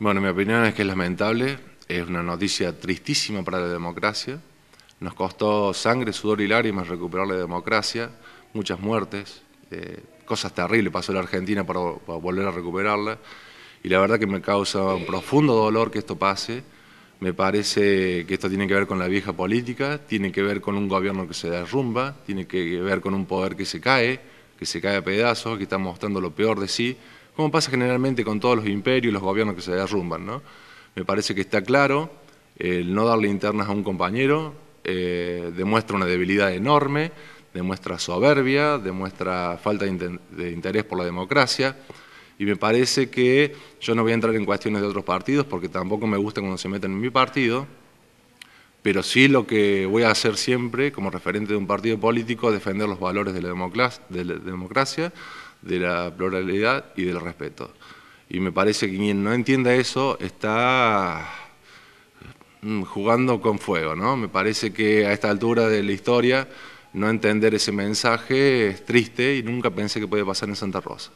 Bueno, mi opinión es que es lamentable, es una noticia tristísima para la democracia. Nos costó sangre, sudor y lágrimas recuperar la democracia, muchas muertes, eh, cosas terribles pasó en la Argentina para, para, volver a recuperarla. Y la verdad que me causa un profundo dolor que esto pase. Me parece que esto tiene que ver con la vieja política, tiene que ver con un gobierno que se derrumba, tiene que ver con un poder que se cae, que se cae a pedazos, que está mostrando lo peor de sí como pasa generalmente con todos los imperios y los gobiernos que se derrumban. Me parece que está claro, el no darle internas a un compañero eh, demuestra una debilidad enorme, demuestra soberbia, demuestra falta de interés por la democracia, y me parece que yo no voy a entrar en cuestiones de otros partidos porque tampoco me gusta cuando se meten en mi partido, pero sí lo que voy a hacer siempre como referente de un partido político es defender los valores de la democracia, de la pluralidad y del respeto. Y me parece que quien no entienda eso está mm, jugando con fuego, ¿no? Me parece que a esta altura de la historia no entender ese mensaje es triste y nunca pensé que puede pasar en Santa Rosa.